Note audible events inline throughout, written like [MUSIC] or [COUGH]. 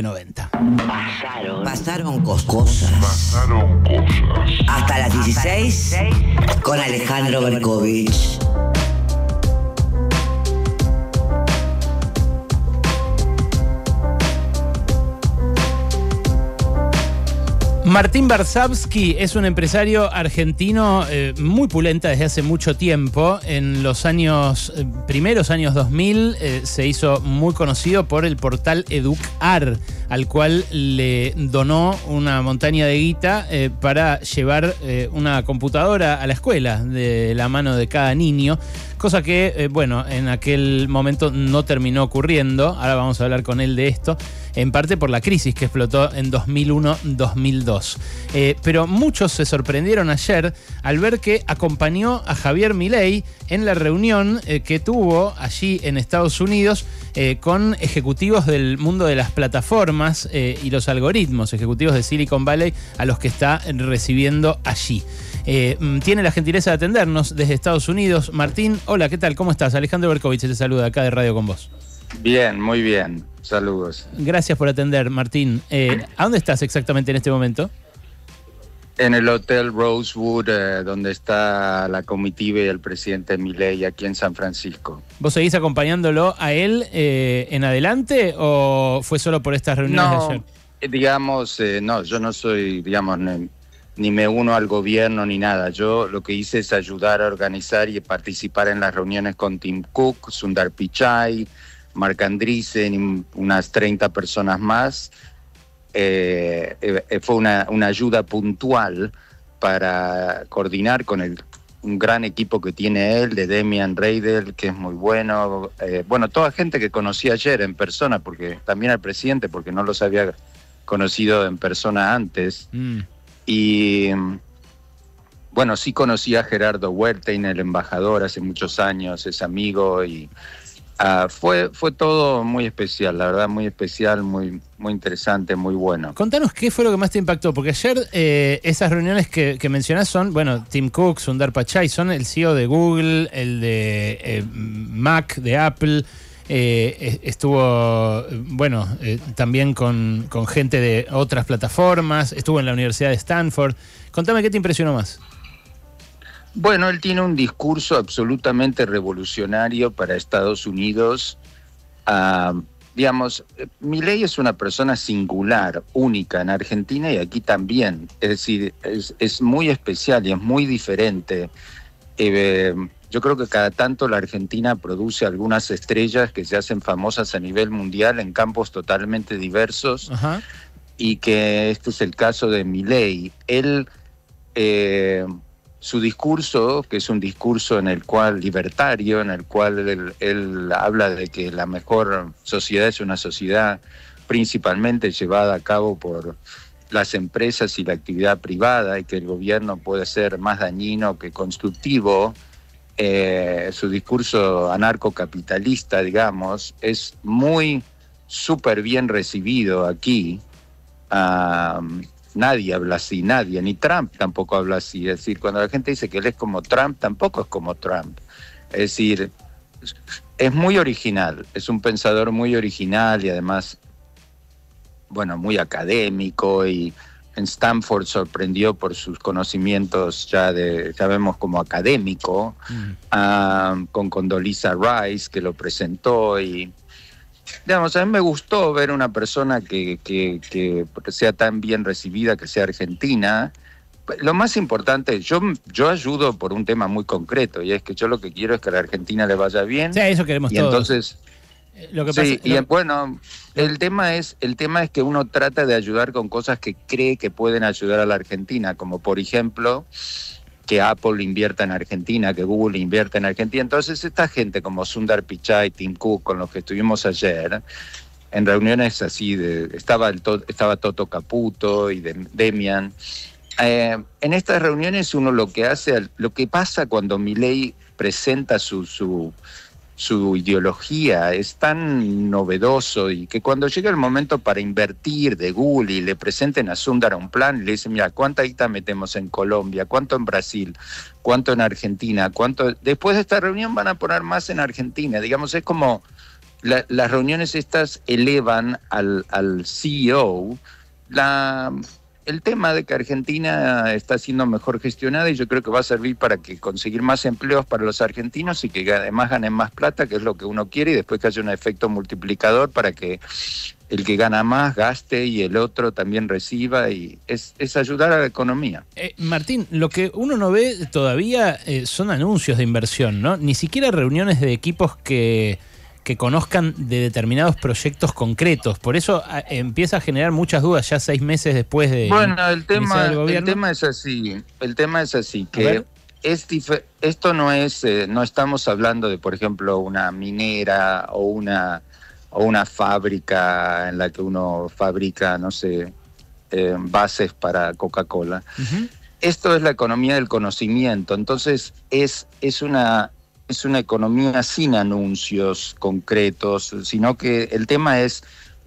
90. Pasaron, pasaron cosas. Pasaron cosas. Hasta las 16, con Alejandro Berkovich. Martín Barsavsky es un empresario argentino eh, muy pulenta desde hace mucho tiempo. En los años, eh, primeros años 2000, eh, se hizo muy conocido por el portal EducAr al cual le donó una montaña de guita eh, para llevar eh, una computadora a la escuela de la mano de cada niño, cosa que, eh, bueno, en aquel momento no terminó ocurriendo, ahora vamos a hablar con él de esto, en parte por la crisis que explotó en 2001-2002. pero muchos se sorprendieron ayer al ver que acompañó a Javier Milei en la reunión que tuvo allí en Estados Unidos con ejecutivos del mundo de las plataformas, eh, y los algoritmos ejecutivos de Silicon Valley a los que está recibiendo allí. Eh, mm, tiene la gentileza de atendernos desde Estados Unidos. Martín, hola, ¿qué tal? ¿Cómo estás? Alejandro Berkovich te saluda acá de Radio con vos. Bien, muy bien. Saludos. Gracias por atender, Martín. Eh, ¿A dónde estás exactamente en este momento? En el Hotel Rosewood, eh, donde está la comitiva y el presidente Milei, aquí en San Francisco. ¿Vos seguís acompañándolo a él eh, en adelante o fue solo por estas reuniones no, ayer? Eh, digamos, no, yo no soy, digamos, ni, me uno al gobierno ni nada. Yo lo que hice es ayudar a organizar y participar en las reuniones con Tim Cook, Sundar Pichai, Marc Andreessen y unas 30 personas más eh, eh, fue una, ayuda puntual para coordinar con el, un gran equipo que tiene él, de Demian Reidel, que es muy bueno. Eh, bueno, toda gente que conocí ayer en persona, porque también al presidente, porque no los había conocido en persona antes. Mm. Y bueno, sí conocí a Gerardo Huertain, el embajador, hace muchos años, es amigo y Ah, fue, fue todo muy especial, la verdad, muy especial, muy, muy interesante, muy bueno. Contanos qué fue lo que más te impactó, porque ayer eh, esas reuniones que, mencionás son, bueno, Tim Cook, Sundar Pichai, son el CEO de Google, el de eh, Mac, de Apple. Eh, estuvo, bueno, también con, con gente de otras plataformas, estuvo en la Universidad de Stanford. Contame qué te impresionó más. Bueno, él tiene un discurso absolutamente revolucionario para Estados Unidos. Ah, digamos, eh, Milei es una persona singular, única en Argentina y aquí también. Es decir, es, muy especial y es muy diferente. Eh, yo creo que cada tanto la Argentina produce algunas estrellas que se hacen famosas a nivel mundial en campos totalmente diversos y que este es el caso de Milei. Él... Eh, su discurso, que es un discurso en el cual libertario, en el cual él, habla de que la mejor sociedad es una sociedad principalmente llevada a cabo por las empresas y la actividad privada y que el gobierno puede ser más dañino que constructivo. Eh, su discurso anarcocapitalista, digamos, es muy súper bien recibido aquí. Nadie habla así, nadie, ni Trump tampoco habla así. Es decir, cuando la gente dice que él es como Trump, tampoco es como Trump. Es decir, es muy original, es un pensador muy original y además, bueno, muy académico y en Stanford sorprendió por sus conocimientos ya de, ya vemos como académico, ah, con Condolisa Rice que lo presentó y digamos, a mí me gustó ver una persona que, sea tan bien recibida, que sea argentina. Lo más importante, yo, yo ayudo por un tema muy concreto, y es que yo lo que quiero es que a la Argentina le vaya bien. Sí, eso queremos y todos. entonces... Eh, lo que pasa, y bueno, el tema, es, el tema es que uno trata de ayudar con cosas que cree que pueden ayudar a la Argentina, como por ejemplo que Apple invierta en Argentina, que Google invierta en Argentina. Entonces, esta gente como Sundar Pichai, Tim Cook, con los que estuvimos ayer, en reuniones así, de, estaba, estaba Toto Caputo y de, Demian. Eh, en estas reuniones uno lo que hace, lo que pasa cuando Milei presenta su, su ideología, es tan novedoso y que cuando llega el momento para invertir de Google y le presenten a Sundar un plan, le dicen, mira, ¿cuánta guita metemos en Colombia? ¿Cuánto en Brasil? ¿Cuánto en Argentina? ¿Cuánto? Después de esta reunión van a poner más en Argentina. Digamos, es como las reuniones estas elevan al, al CEO la el tema de que Argentina está siendo mejor gestionada y yo creo que va a servir para que conseguir más empleos para los argentinos y que además ganen más plata, que es lo que uno quiere, y después que haya un efecto multiplicador para que el que gana más gaste y el otro también reciba y es, ayudar a la economía. Eh, Martín, lo que uno no ve todavía eh, son anuncios de inversión, ¿no? Ni siquiera reuniones de equipos que que conozcan de determinados proyectos concretos. Por eso ah, empieza a generar muchas dudas ya seis meses después de... Bueno, el tema, el, tema es así, el tema es así, que esto no es, eh, no estamos hablando de, por ejemplo, una minera o una, o una fábrica en la que uno fabrica, no sé, eh, bases para Coca-Cola. Esto es la economía del conocimiento, entonces es, es una es una economía sin anuncios concretos, sino que el tema es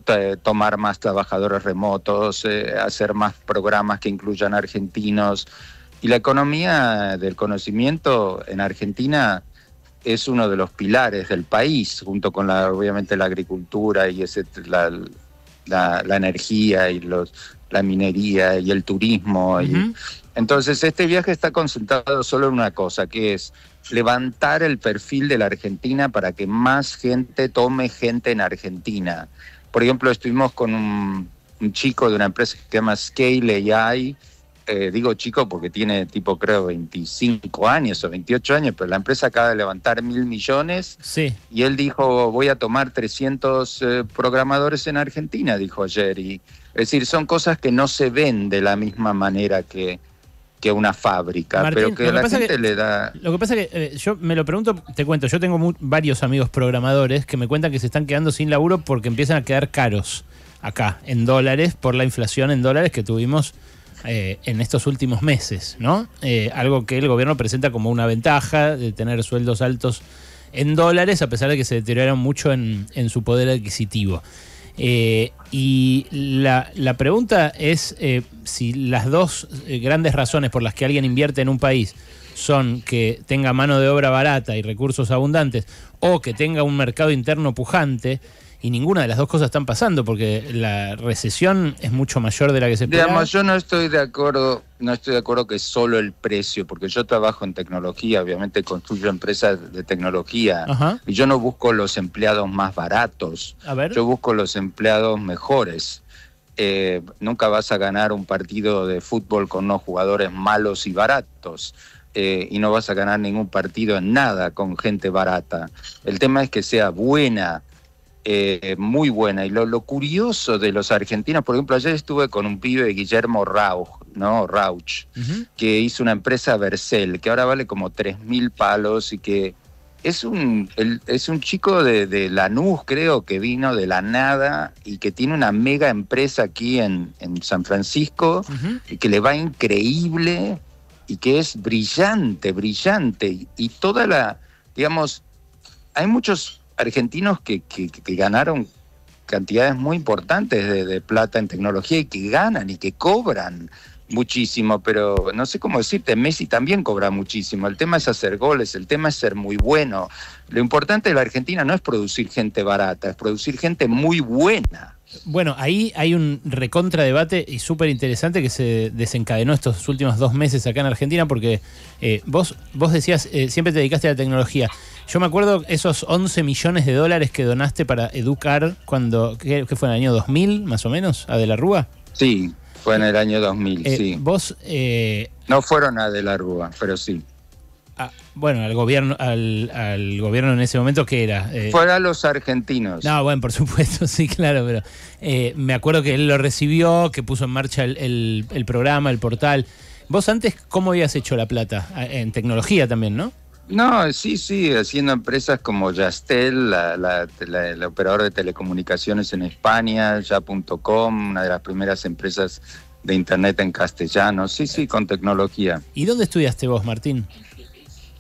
eh, tomar más trabajadores remotos, eh, hacer más programas que incluyan argentinos. Y la economía del conocimiento en Argentina es uno de los pilares del país, junto con la, obviamente la agricultura y ese, la, la, energía y los, la minería y el turismo. y, entonces este viaje está concentrado solo en una cosa, que es levantar el perfil de la Argentina para que más gente tome gente en Argentina. Por ejemplo, estuvimos con un, chico de una empresa que se llama Scale AI. Eh, digo chico porque tiene tipo creo 25 años o 28 años, pero la empresa acaba de levantar mil millones sí. y él dijo voy a tomar 300 eh, programadores en Argentina, dijo ayer. es decir, son cosas que no se ven de la misma manera que, que una fábrica, pero que, la gente le da... Lo que pasa que eh, yo me lo pregunto, te cuento, yo tengo varios amigos programadores que me cuentan que se están quedando sin laburo porque empiezan a quedar caros acá, en dólares, por la inflación en dólares que tuvimos eh, en estos últimos meses, ¿no? Eh, algo que el gobierno presenta como una ventaja de tener sueldos altos en dólares, a pesar de que se deterioraron mucho en su poder adquisitivo. Eh, y la, pregunta es eh, si las dos eh, grandes razones por las que alguien invierte en un país son que tenga mano de obra barata y recursos abundantes o que tenga un mercado interno pujante, y ninguna de las dos cosas están pasando porque la recesión es mucho mayor de la que se esperaba. Digamos, yo no estoy de acuerdo, no estoy de acuerdo que solo el precio, porque yo trabajo en tecnología, obviamente construyo empresas de tecnología y yo no busco los empleados más baratos. A ver. Yo busco los empleados mejores. Eh, nunca vas a ganar un partido de fútbol con unos jugadores malos y baratos. Eh, y no vas a ganar ningún partido en nada con gente barata. El tema es que sea buena eh, muy buena. Y lo, curioso de los argentinos, por ejemplo, ayer estuve con un pibe, de Guillermo Rauch, ¿no? Rauch, que hizo una empresa Bercel, que ahora vale como 3 mil palos y que es un, es un chico de, de, Lanús, creo, que vino de la nada y que tiene una mega empresa aquí en, en San Francisco y que le va increíble y que es brillante, brillante. y toda la, digamos, hay muchos argentinos que, que, ganaron cantidades muy importantes de, plata en tecnología y que ganan y que cobran muchísimo, pero no sé cómo decirte, Messi también cobra muchísimo, el tema es hacer goles, el tema es ser muy bueno, lo importante de la Argentina no es producir gente barata, es producir gente muy buena. Bueno, ahí hay un recontra debate y súper interesante que se desencadenó estos últimos dos meses acá en Argentina porque eh, vos, vos decías, eh, siempre te dedicaste a la tecnología. Yo me acuerdo esos 11 millones de dólares que donaste para educar cuando, ¿qué, fue en el año 2000 más o menos? ¿A De la Rúa? Sí, fue en el año 2000, eh, sí. Vos... no fueron a De la Rúa, pero sí bueno, al gobierno, al, gobierno en ese momento, ¿qué era? Eh, Fueron los argentinos. No, bueno, por supuesto, [LAUGHS] sí, claro, pero eh, me acuerdo que él lo recibió, que puso en marcha el, programa, el portal. Vos antes, ¿cómo habías hecho la plata? En tecnología también, ¿no? No, sí, sí, haciendo empresas como Yastel, la, el operador de telecomunicaciones en España, ya.com, una de las primeras empresas de Internet en castellano. Sí, sí, con tecnología. ¿Y dónde estudiaste vos, Martín?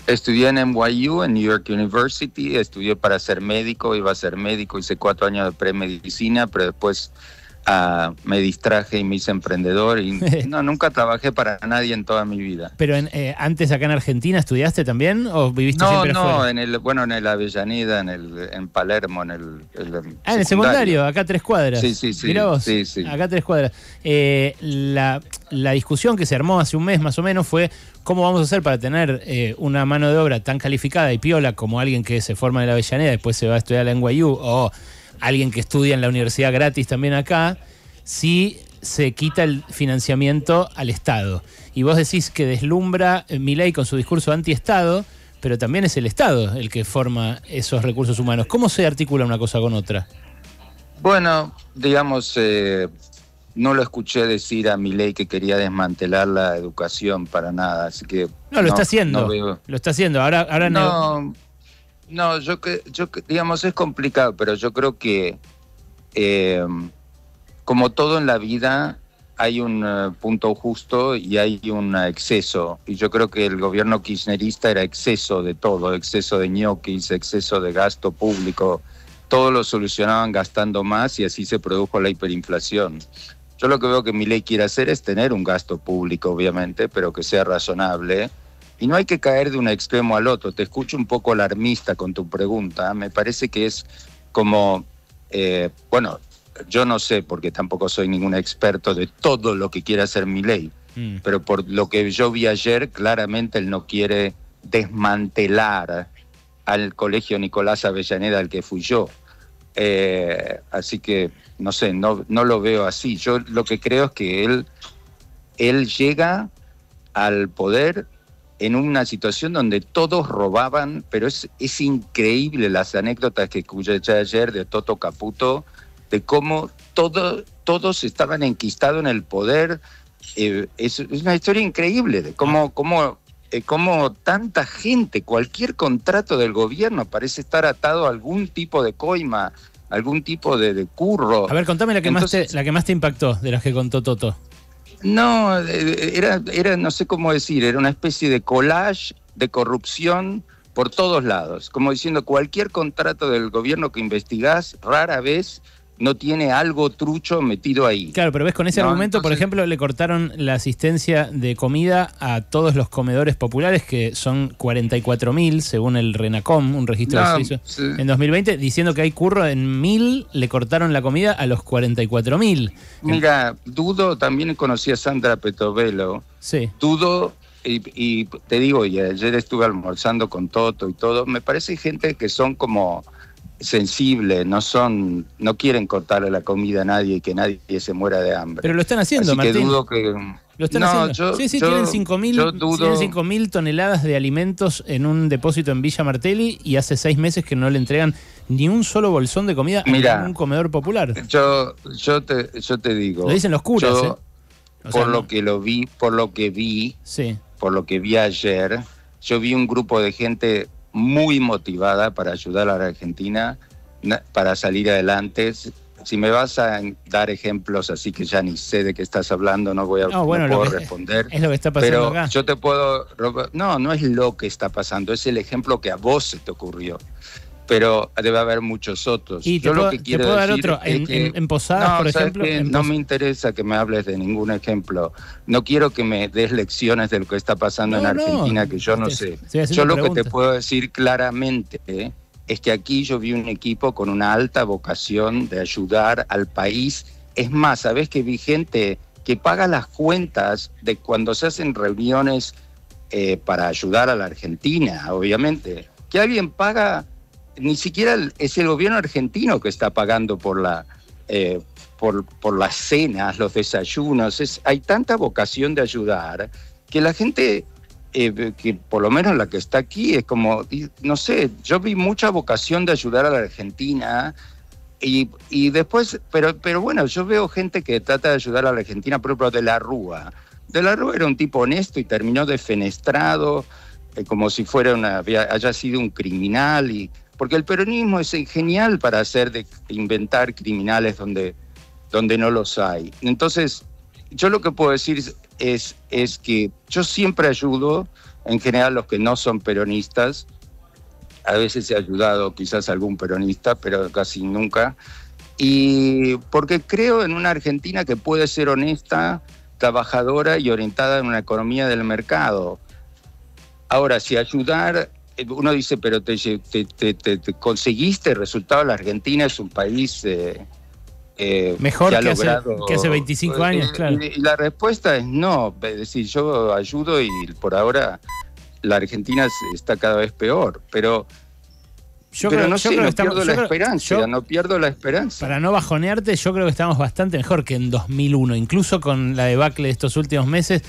Estudié en NYU, en New York University, estudié para ser médico, iba a ser médico, hice cuatro años de premedicina, pero después ah, me distraje y me hice emprendedor. Y, [LAUGHS] no, nunca trabajé para nadie en toda mi vida. ¿Pero eh, antes acá en Argentina estudiaste también o viviste no, No, no, en el, bueno, en la Avellaneda, en, el, en Palermo, en el, Ah, en el secundario, acá tres cuadras. Sí, sí, sí. Mirá vos, acá tres cuadras. Eh, la, la discusión que se armó hace un mes más o menos fue cómo vamos a hacer para tener eh, una mano de obra tan calificada y piola como alguien que se forma en la Avellaneda, después se va a estudiar en NYU, o alguien que estudia en la universidad gratis también acá, si se quita el financiamiento al Estado. Y vos decís que deslumbra eh, Milei con su discurso anti-Estado, pero también es el Estado el que forma esos recursos humanos. ¿Cómo se articula una cosa con otra? Bueno, digamos, eh, no lo escuché decir a ley que quería desmantelar la educación para nada, así que... No, lo está haciendo, lo está haciendo, ahora... ahora no, no, yo, yo digamos, es complicado, pero yo creo que eh, como todo en la vida hay un eh, punto justo y hay un exceso, y yo creo que el gobierno kirchnerista era exceso de todo, exceso de ñoquis, exceso de gasto público, todo lo solucionaban gastando más y así se produjo la hiperinflación. Yo lo que veo que mi ley quiere hacer es tener un gasto público, obviamente, pero que sea razonable. Y no hay que caer de un extremo al otro. Te escucho un poco alarmista con tu pregunta. Me parece que es como, eh, bueno, yo no sé, porque tampoco soy ningún experto de todo lo que quiere hacer mi ley, mm. pero por lo que yo vi ayer, claramente él no quiere desmantelar al colegio Nicolás Avellaneda al que fui yo. Eh, así que, no sé, no, lo veo así. Yo lo que creo es que él, él llega al poder en una situación donde todos robaban, pero es, es increíble las anécdotas que escuché ayer de Toto Caputo, de cómo todo, todos estaban enquistados en el poder. Eh, es, una historia increíble de cómo, cómo eh, cómo tanta gente, cualquier contrato del gobierno parece estar atado a algún tipo de coima, algún tipo de, curro. A ver, contame la que, más te, la que más te impactó de las que contó Toto. No, eh, eh, era, era, no sé cómo decir, era una especie de collage de corrupción por todos lados, como diciendo cualquier contrato del gobierno que investigás, rara vez no tiene algo trucho metido ahí. Claro, pero ves, con ese argumento, por ejemplo, le cortaron la asistencia de comida a todos los comedores populares, que son 44.000, según el RENACOM, un registro de que ah, en 2020, diciendo que hay curro en 1.000, le cortaron la comida a los 44.000. Mira, dudo, también conocí a Sandra Petovelo. Sí. Dudo y, y, te digo, y ayer estuve almorzando con Toto y todo, me parece gente que son como sensible, no son, no quieren cortarle la comida a nadie y que nadie se muera de hambre. Pero lo están haciendo, Así Que dudo que lo están haciendo. Yo, sí, sí, tienen 5.000 toneladas de alimentos en un depósito en Villa Martelli y hace seis meses que no le entregan ni un solo bolsón de comida a un comedor popular. Yo, yo, te, yo te digo. Lo dicen los curas, eh. por lo que lo vi, por lo que vi, por lo que vi ayer, yo vi un grupo de gente muy motivada para ayudar a la Argentina para salir adelante. Si me vas a dar ejemplos, así que ya ni sé de qué estás hablando, no voy a puedo responder. [LAUGHS] Es lo que está pasando acá. Yo te puedo. No, no es lo que está pasando, es el ejemplo que a vos se te ocurrió pero debe haber muchos otros. Y Yo lo que quiero decir dar otro? Es ¿En, que, no, por ejemplo? no me interesa que me hables de ningún ejemplo. No quiero que me des lecciones de lo que está pasando en Argentina, que yo no sé. yo lo que te puedo decir claramente eh, es que aquí yo vi un equipo con una alta vocación de ayudar al país. Es más, ¿sabes que vi gente que paga las cuentas de cuando se hacen reuniones eh, para ayudar a la Argentina, obviamente? Que alguien paga ni siquiera es el gobierno argentino que está pagando por la eh, por, por, las cenas, los desayunos. Es, hay tanta vocación de ayudar que la gente, eh, que por lo menos la que está aquí, es como, no sé, yo vi mucha vocación de ayudar a la Argentina. Y, después, pero, pero bueno, yo veo gente que trata de ayudar a la Argentina, por ejemplo, de la Rúa. De la Rúa era un tipo honesto y terminó defenestrado, eh, como si fuera una, haya sido un criminal y porque el peronismo es genial para hacer de inventar criminales donde, donde no los hay. Entonces, yo lo que puedo decir es, es que yo siempre ayudo, en general los que no son peronistas, a veces he ayudado quizás a algún peronista, pero casi nunca, y porque creo en una Argentina que puede ser honesta, trabajadora y orientada en una economía del mercado. Ahora, si ayudar uno dice, pero te, te, conseguiste el resultado. La Argentina es un país eh, eh, mejor que, hace, que, 25 eh, años, claro. Y, la respuesta es no. decir, yo ayudo y por ahora la Argentina está cada vez peor. Pero yo creo, no que estamos, pierdo la esperanza, Para no bajonearte, yo creo que estamos bastante mejor que en 2001. Incluso con la debacle de estos últimos meses,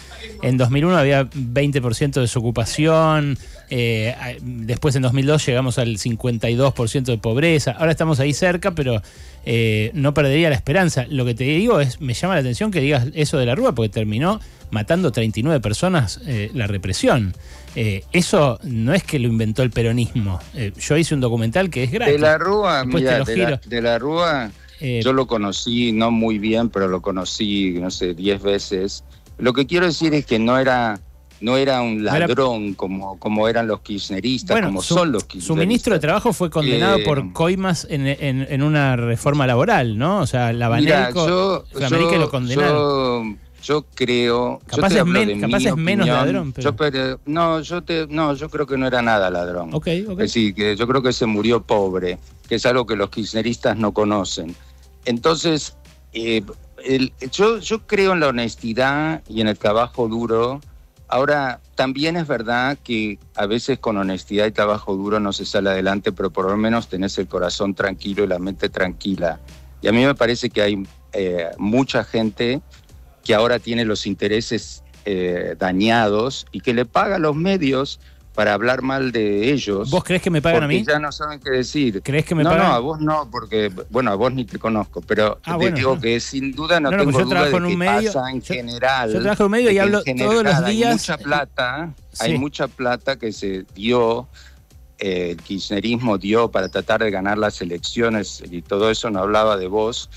en 2001 había 20% de desocupación, eh, después en 2002 llegamos al 52% de pobreza. Ahora estamos ahí cerca, pero eh, no perdería la esperanza. Lo que te digo es, me llama la atención que digas eso de la Rúa, porque terminó matando 39 personas eh, la represión. Eh, eso no es que lo inventó el peronismo. Eh, yo hice un documental que es gratis. De la Rúa, mira, de, la, Rúa, yo lo conocí, no muy bien, pero lo conocí, no sé, 10 veces. Lo que quiero decir es que no era no era un ladrón como, como eran los kirchneristas, como son los kirchneristas. Su ministro de Trabajo fue condenado por coimas en, una reforma laboral, ¿no? O sea, la Banelco, Mira, lo condenaron. Yo creo. Capaz, es, menos ladrón. Pero... no, yo te, no, yo creo que no era nada ladrón. Okay, okay. Es decir, que yo creo que se murió pobre, que es algo que los kirchneristas no conocen. Entonces, eh, yo, yo creo en la honestidad y en el trabajo duro. Ahora, también es verdad que a veces con honestidad y trabajo duro no se sale adelante, pero por lo menos tenés el corazón tranquilo y la mente tranquila. Y a mí me parece que hay eh, mucha gente que ahora tiene los intereses eh, dañados y que le paga a los medios para hablar mal de ellos. ¿Vos crees que me pagan a mí? Ya no saben qué decir. ¿Crees que me pagan? No, a vos no, porque, bueno, a vos ni te conozco, pero ah, te digo que sin duda no, tengo duda de que pasa en general. Yo trabajo en un medio y hablo todos los días. Hay mucha plata, hay mucha plata que se dio, eh, el kirchnerismo dio para tratar de ganar las elecciones y todo eso, no hablaba de vos,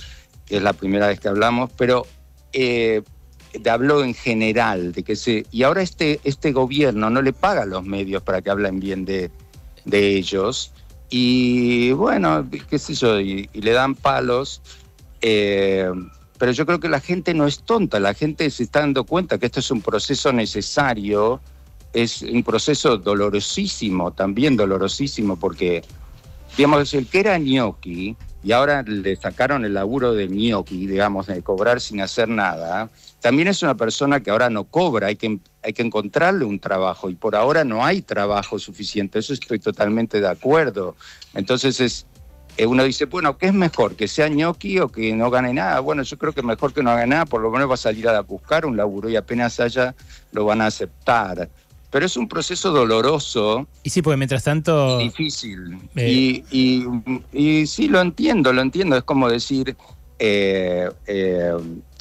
que es la primera vez que hablamos, pero eh, habló en general, de que se, y ahora este, este gobierno no le paga a los medios para que hablen bien de, ellos. Y bueno, qué sé yo, y, le dan palos. Eh, pero yo creo que la gente no es tonta, la gente se está dando cuenta que esto es un proceso necesario, es un proceso dolorosísimo, también dolorosísimo, porque, digamos, el que era ñoqui y ahora le sacaron el laburo de gnocchi, digamos, de cobrar sin hacer nada. También es una persona que ahora no cobra, hay que, hay que encontrarle un trabajo y por ahora no hay trabajo suficiente, eso estoy totalmente de acuerdo. Entonces es, eh, uno dice, bueno, ¿qué es mejor? ¿Que sea gnocchi o que no gane nada? Bueno, yo creo que mejor que no haga nada, por lo menos va a salir a buscar un laburo y apenas haya lo van a aceptar. Pero es un proceso doloroso. Y sí, porque mientras tanto... difícil. Eh, y, y, sí, lo entiendo, lo entiendo. Es como decir, eh, eh,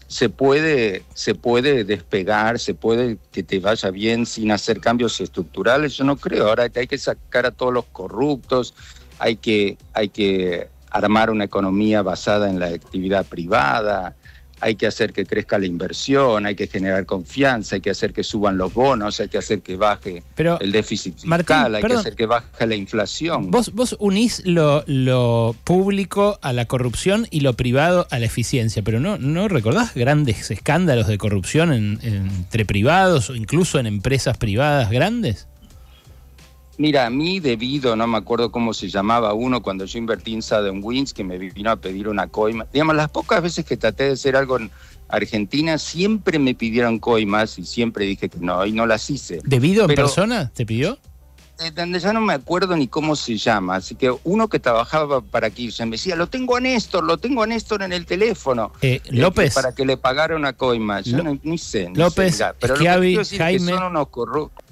se, puede, se puede despegar, se puede que te vaya bien sin hacer cambios estructurales. Yo no creo. Ahora hay que sacar a todos los corruptos, hay que, hay que armar una economía basada en la actividad privada, hay que hacer que crezca la inversión, hay que generar confianza, hay que hacer que suban los bonos, hay que hacer que baje el déficit fiscal, hay que hacer que baje la inflación. Vos, vos unís lo, público a la corrupción y lo privado a la eficiencia, pero ¿no, no recordás grandes escándalos de corrupción entre privados o incluso en empresas privadas grandes? Mira, a mí debido, no me acuerdo cómo se llamaba uno cuando yo invertí en Southern Wins que me vino a pedir una coima. Digamos, las pocas veces que traté de hacer algo en Argentina, siempre me pidieron coimas y siempre dije que no, y no las hice. ¿Debido en persona te pidió? ya no me acuerdo ni cómo se llama, así que uno que trabajaba para Kirchner me decía, lo tengo a Néstor, lo tengo a Néstor en el teléfono. Eh, eh, López. para que le pagara una coima, yo no, ni sé. López, sé, pero lo que Jaime. Que son unos corruptos.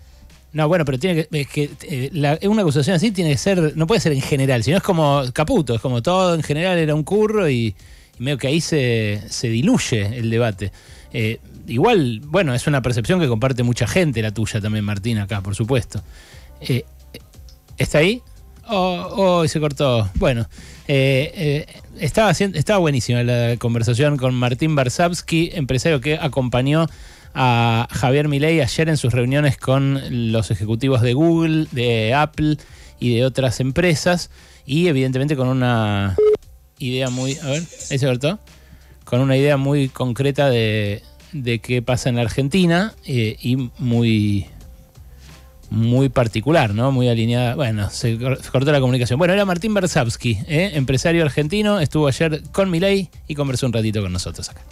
No, bueno, pero tiene que. Eh, es una acusación así tiene que ser. No puede ser en general, sino es como Caputo, es como todo en general era un curro y, medio que ahí se, se diluye el debate. Eh, igual, bueno, es una percepción que comparte mucha gente, la tuya también, Martín, acá, por supuesto. Eh, ¿Está ahí? Oh, oh se cortó. Bueno, eh, estaba, estaba buenísima la conversación con Martín Barsavsky, empresario que acompañó a Javier Milei ayer en sus reuniones con los ejecutivos de Google, de Apple y de otras empresas y evidentemente con una idea muy, a ver, ahí se con una idea muy concreta de, qué pasa en la Argentina eh, y muy muy particular, ¿no? Muy alineada. Bueno, se cortó la comunicación. Bueno, era Martín Bersavsky, eh, empresario argentino, estuvo ayer con Milei y conversó un ratito con nosotros acá.